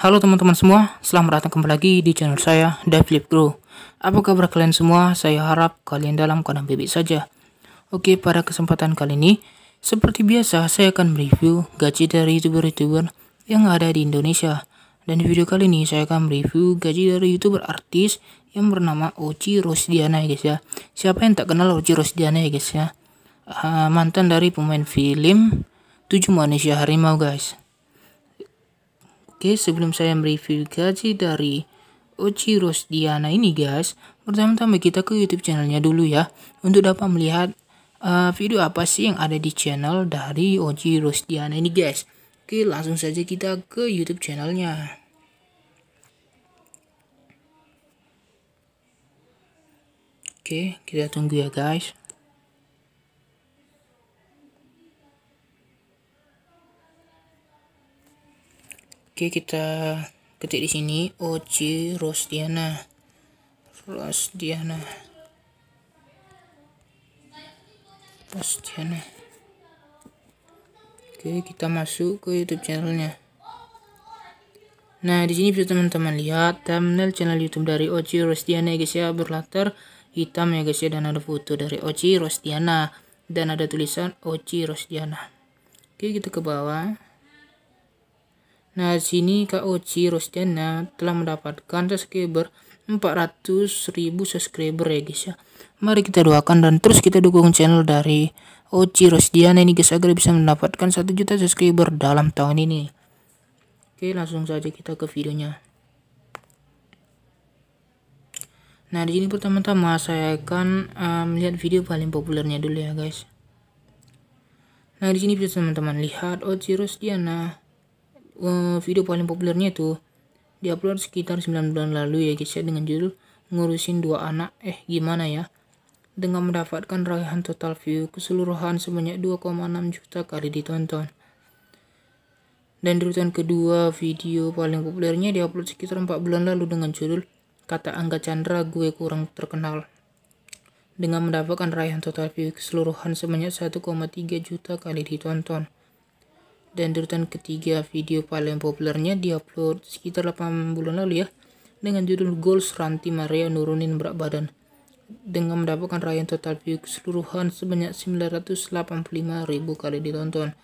Halo teman-teman semua, selamat datang kembali lagi di channel saya, Flip Grow. Apa kabar kalian semua? Saya harap kalian dalam keadaan baik saja. Oke, pada kesempatan kali ini, seperti biasa saya akan mereview gaji dari YouTuber-YouTuber yang ada di Indonesia. Dan di video kali ini saya akan mereview gaji dari YouTuber artis yang bernama Oci Rosdiana ya guys ya. Siapa yang tak kenal Oci Rosdiana ya guys ya? Uh, mantan dari pemain film 7 Manusia Harimau guys. Oke, sebelum saya mereview gaji dari Uchi Rosdiana ini guys, pertama-tama kita ke YouTube channelnya dulu ya, untuk dapat melihat uh, video apa sih yang ada di channel dari Uchi Rosdiana ini guys. Oke, langsung saja kita ke YouTube channelnya. Oke, kita tunggu ya guys. Oke, kita ketik di sini Oci Rosdiana. Rosdiana. Rosdiana. Oke, kita masuk ke YouTube channelnya. Nah, di sini bisa teman-teman lihat thumbnail channel YouTube dari Oci Rosdiana ya guys ya, berlatar hitam ya guys ya dan ada foto dari Oci Rosdiana dan ada tulisan Oci Rosdiana. Oke, kita ke bawah. Nah, di sini Oci Rosdiana telah mendapatkan subscriber 400.000 subscriber ya guys ya. Mari kita doakan dan terus kita dukung channel dari Oci Rosdiana ini guys agar bisa mendapatkan 1 juta subscriber dalam tahun ini. Oke, langsung saja kita ke videonya. Nah, di sini pertama-tama saya akan melihat melihat video paling populernya dulu ya guys. Nah, di sini bisa teman-teman lihat Oci Rosdiana Eh, video paling populernya itu diupload sekitar 9 bulan lalu ya guys ya dengan judul ngurusin dua anak eh gimana ya dengan mendapatkan raihan total view keseluruhan sebanyak 2,6 juta kali ditonton dan urutan kedua video paling populernya diupload sekitar 4 bulan lalu dengan judul kata Angga Chandra gue kurang terkenal dengan mendapatkan raihan total view keseluruhan sebanyak 1,3 juta kali ditonton dan urutan ketiga video paling populernya diupload sekitar 8 bulan lalu ya dengan judul Goals Ranti Maria nurunin berat badan dengan mendapatkan raihan total view keseluruhan sebanyak 985.000 kali ditonton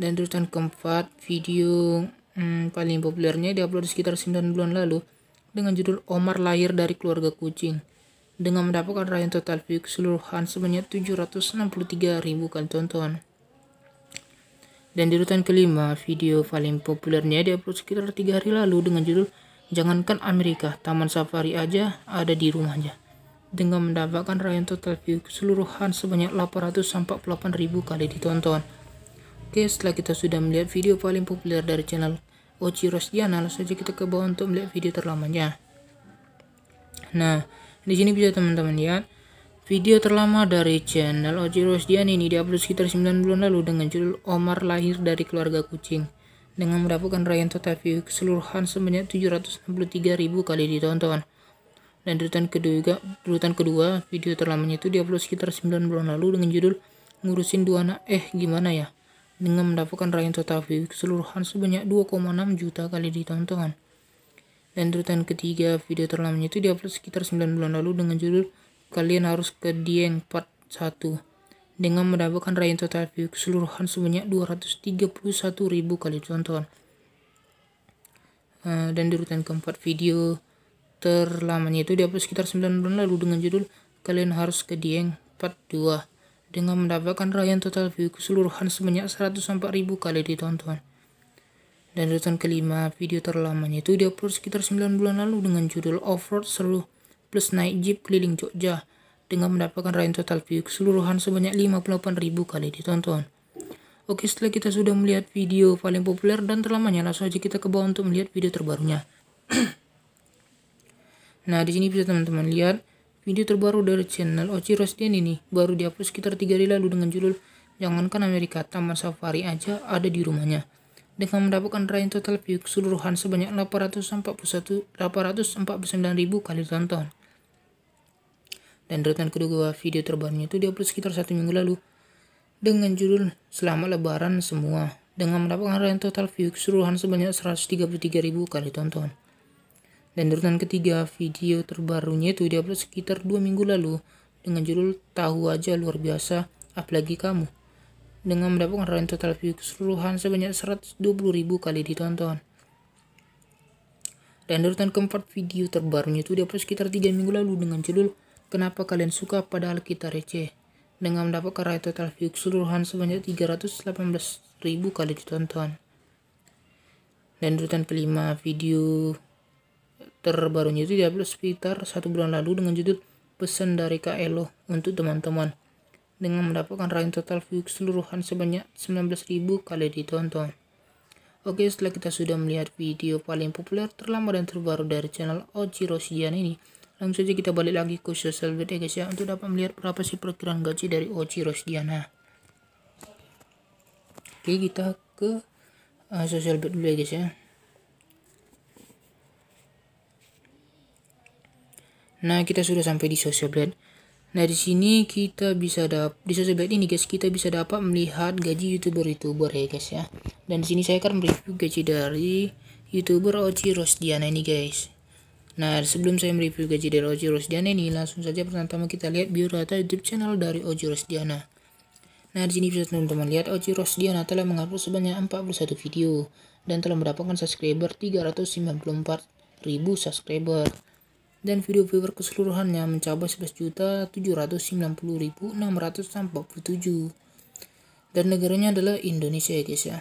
dan urutan keempat video hmm, paling populernya diupload sekitar 9 bulan lalu dengan judul Omar lahir dari keluarga kucing dengan mendapatkan raihan total view keseluruhan sebanyak 763.000 kali ditonton. Dan di urutan kelima, video paling populernya diupload sekitar tiga hari lalu dengan judul Jangankan Amerika, Taman Safari aja ada di rumahnya" Dengan mendapatkan raihan total view keseluruhan sebanyak 848.000 kali ditonton. Oke, setelah kita sudah melihat video paling populer dari channel Oci Rosdiana, langsung saja kita ke bawah untuk melihat video terlamanya. Nah, di sini bisa teman-teman lihat, Video terlama dari channel Oji Rosdian ini diupload sekitar 9 bulan lalu dengan judul Omar lahir dari keluarga kucing dengan mendapatkan raihan total view keseluruhan sebanyak 763.000 kali ditonton. Dan urutan kedua, urutan kedua, video terlamanya itu diupload sekitar 9 bulan lalu dengan judul Ngurusin dua anak eh gimana ya? Dengan mendapatkan raihan total view keseluruhan sebanyak 2,6 juta kali ditonton. Dan urutan ketiga, video terlamanya itu diupload sekitar 9 bulan lalu dengan judul Kalian harus ke Dieng Part 1 dengan mendapatkan raihan total view keseluruhan sebanyak 231.000 kali ditonton. Uh, eh, dan di urutan keempat video terlamanya itu diupload sekitar 9 bulan lalu dengan judul Kalian Harus ke Dieng Part 2 dengan mendapatkan raihan total view keseluruhan sebanyak 104.000 kali ditonton. Dan urutan kelima video terlamanya itu diupload sekitar 9 bulan lalu dengan judul Offroad Seru plus naik jeep keliling Jogja dengan mendapatkan raihan total view keseluruhan sebanyak 58.000 kali ditonton. Oke setelah kita sudah melihat video paling populer dan terlamanya langsung aja kita ke bawah untuk melihat video terbarunya. nah di sini bisa teman-teman lihat video terbaru dari channel Oci Rosdian ini baru diupload sekitar 3 hari lalu dengan judul Jangankan Amerika, Taman Safari aja ada di rumahnya dengan mendapatkan raihan total view keseluruhan sebanyak 841 ribu kali ditonton dan rekan kedua video terbarunya itu diupload sekitar satu minggu lalu dengan judul Selamat Lebaran Semua dengan mendapatkan raihan total view keseluruhan sebanyak 133 ribu kali tonton. Dan urutan ketiga video terbarunya itu diupload sekitar dua minggu lalu dengan judul Tahu Aja Luar Biasa Apalagi Kamu dengan mendapatkan raihan total view keseluruhan sebanyak 120 ribu kali ditonton. Dan urutan keempat video terbarunya itu diupload sekitar tiga minggu lalu dengan judul Kenapa kalian suka padahal kita receh? Dengan mendapat karya total view keseluruhan sebanyak 318.000 kali ditonton. Dan urutan kelima video terbarunya itu upload sekitar satu bulan lalu dengan judul Pesan dari Kak Elo untuk teman-teman dengan mendapatkan raihan total view keseluruhan sebanyak 19.000 kali ditonton. Oke, setelah kita sudah melihat video paling populer, terlama dan terbaru dari channel Oji Roshian ini, langsung saja kita balik lagi ke sosial media guys ya untuk dapat melihat berapa sih perkiraan gaji dari Oci Rosdiana oke kita ke uh, sosial media dulu ya guys ya nah kita sudah sampai di sosial media Nah di sini kita bisa dapat di sosial media ini guys kita bisa dapat melihat gaji youtuber youtuber ya guys ya. Dan di sini saya akan review gaji dari youtuber Oci Rosdiana ini guys. Nah, sebelum saya mereview gaji dari Oji Rosdiana ini, langsung saja pertama kita lihat biodata YouTube channel dari Oji Rosdiana. Nah, di sini bisa teman-teman lihat Oji Rosdiana telah mengupload sebanyak 41 video dan telah mendapatkan subscriber 394.000 subscriber. Dan video viewer keseluruhannya mencapai 11.790.647. Dan negaranya adalah Indonesia ya guys ya.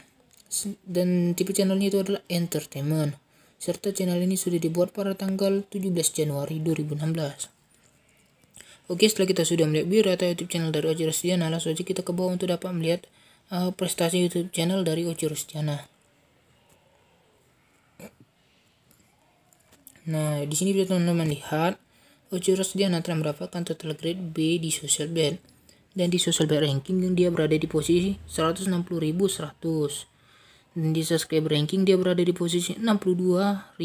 Dan tipe channelnya itu adalah entertainment serta channel ini sudah dibuat pada tanggal 17 Januari 2016. Oke, setelah kita sudah melihat biru atau YouTube channel dari Oci Rustiana, langsung aja kita ke bawah untuk dapat melihat uh, prestasi YouTube channel dari Oci Rustiana. Nah, di sini bisa teman-teman lihat Oci Rustiana telah mendapatkan total grade B di Social Band dan di Social Band Ranking dia berada di posisi 160.100 di subscribe ranking dia berada di posisi 62.041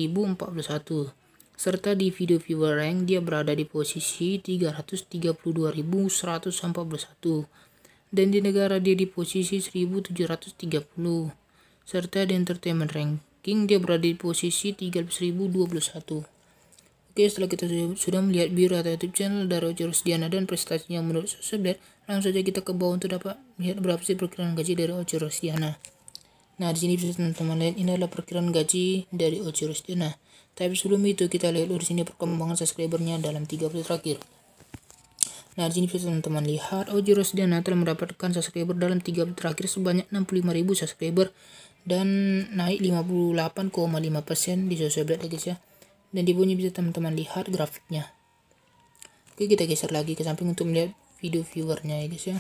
serta di video viewer rank dia berada di posisi 332.141 dan di negara dia di posisi 1730 serta di entertainment ranking dia berada di posisi satu. Oke setelah kita sudah melihat biru atau youtube channel dari Oce Rosdiana dan prestasinya menurut Sosebet langsung saja kita ke bawah untuk dapat melihat berapa sih perkiraan gaji dari Oce Rosdiana. Nah, di sini bisa teman-teman lihat ini adalah perkiraan gaji dari Ojiro Nah, tapi sebelum itu kita lihat dulu di sini perkembangan subscribernya dalam 3 bulan terakhir. Nah, di sini bisa teman-teman lihat Ojiro Sedana telah mendapatkan subscriber dalam 3 bulan terakhir sebanyak 65.000 subscriber dan naik 58,5% di sosial media guys ya. Dan di bawahnya bisa teman-teman lihat grafiknya. Oke, kita geser lagi ke samping untuk melihat video viewernya ya guys ya.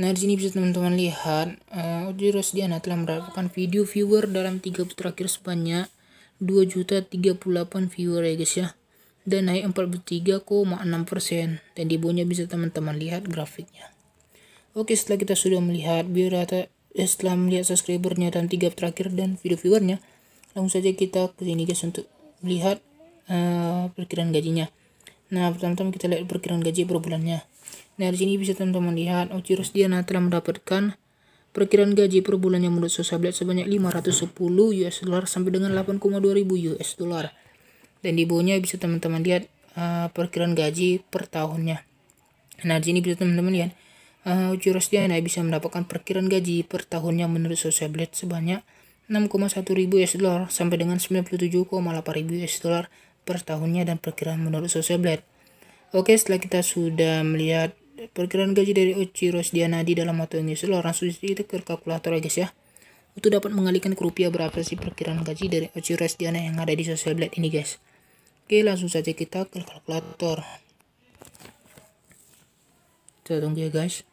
Nah, di sini bisa teman-teman lihat, uh, eh, Rosdiana telah mendapatkan video viewer dalam 3 bulan terakhir sebanyak juta 38 viewer ya guys ya. Dan naik 43,6%. Dan di bawahnya bisa teman-teman lihat grafiknya. Oke, setelah kita sudah melihat biodata eh, setelah melihat subscribernya dan 3 terakhir dan video viewernya, langsung saja kita ke sini guys untuk melihat uh, perkiraan gajinya. Nah, pertama-tama kita lihat perkiraan gaji per bulannya. Nah, di sini bisa teman-teman lihat, Oci diana telah mendapatkan perkiraan gaji per bulannya yang menurut Sosablad sebanyak 510 US dollar sampai dengan 8,2 ribu US dollar. Dan di bawahnya bisa teman-teman lihat uh, perkiraan gaji per tahunnya. Nah, di sini bisa teman-teman lihat, uh, eh, Oci Rosdiana bisa mendapatkan perkiraan gaji per tahunnya menurut Sosablad sebanyak 6,1 ribu US dollar sampai dengan 97,8 ribu US dollar per tahunnya dan perkiraan menurut Sosablad. Oke, setelah kita sudah melihat perkiraan gaji dari Rosdiana di dalam waktu yang orang langsung itu ke kalkulator ya guys ya. Untuk dapat mengalihkan ke rupiah berapa sih perkiraan gaji dari Oci Rosdiana yang ada di sosial blade ini guys. Oke, langsung saja kita ke kalkulator. Kita tunggu ya guys.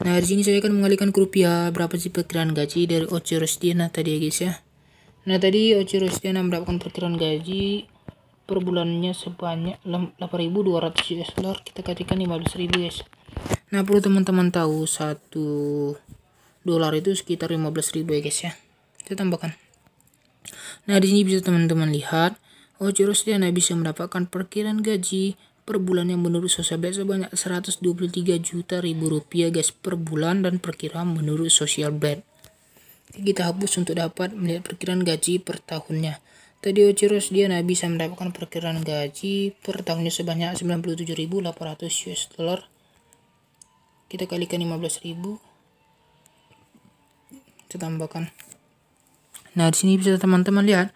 Nah, hari ini saya akan mengalihkan ke rupiah berapa sih perkiraan gaji dari Oci Rosdiana tadi ya guys ya. Nah, tadi Oci Rosdiana mendapatkan perkiraan gaji per bulannya sebanyak 8.200 US dollar kita kalikan 15.000 guys nah perlu teman-teman tahu satu dolar itu sekitar 15.000 ya guys ya kita tambahkan nah di sini bisa teman-teman lihat Oh dia nabi bisa mendapatkan perkiraan gaji per bulan yang menurut sosial blade sebanyak 123 juta ribu rupiah guys per bulan dan perkiraan menurut sosial blade kita hapus untuk dapat melihat perkiraan gaji per tahunnya Tadiocirus dia nabi bisa mendapatkan perkiraan gaji per tahunnya sebanyak 97.800 US dollar. Kita kalikan 15.000. Kita tambahkan. Nah, di sini bisa teman-teman lihat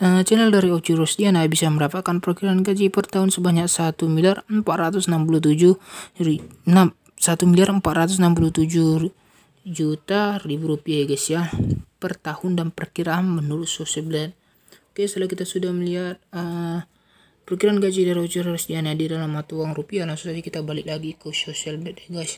eh, channel dari dia Diana bisa mendapatkan perkiraan gaji per tahun sebanyak 1 miliar 467 1 miliar 467 juta ribu rupiah guys ya per tahun dan perkiraan menurut sosial Oke, setelah kita sudah melihat uh, perkiraan gaji dari Roger Rosdiana di dalam mata uang rupiah, langsung saja kita balik lagi ke social media, guys.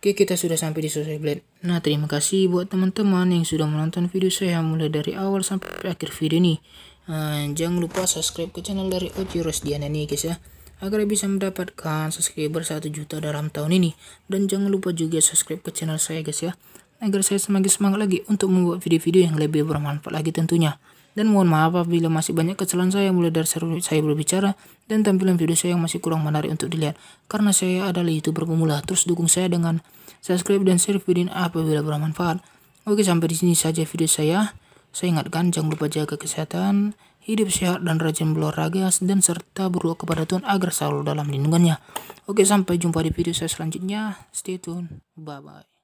Oke, kita sudah sampai di Social Blade. Nah, terima kasih buat teman-teman yang sudah menonton video saya mulai dari awal sampai akhir video ini. Uh, jangan lupa subscribe ke channel dari Oji Rosdiana nih guys ya agar bisa mendapatkan subscriber 1 juta dalam tahun ini. Dan jangan lupa juga subscribe ke channel saya guys ya, agar saya semakin semangat lagi untuk membuat video-video yang lebih bermanfaat lagi tentunya. Dan mohon maaf apabila masih banyak kesalahan saya mulai dari saya berbicara dan tampilan video saya yang masih kurang menarik untuk dilihat. Karena saya adalah youtuber pemula, terus dukung saya dengan subscribe dan share video ini apabila bermanfaat. Oke sampai di sini saja video saya. Saya ingatkan jangan lupa jaga kesehatan hidup sehat dan rajin berolahraga dan serta berdoa kepada Tuhan agar selalu dalam lindungannya. Oke, sampai jumpa di video saya selanjutnya. Stay tune. Bye bye.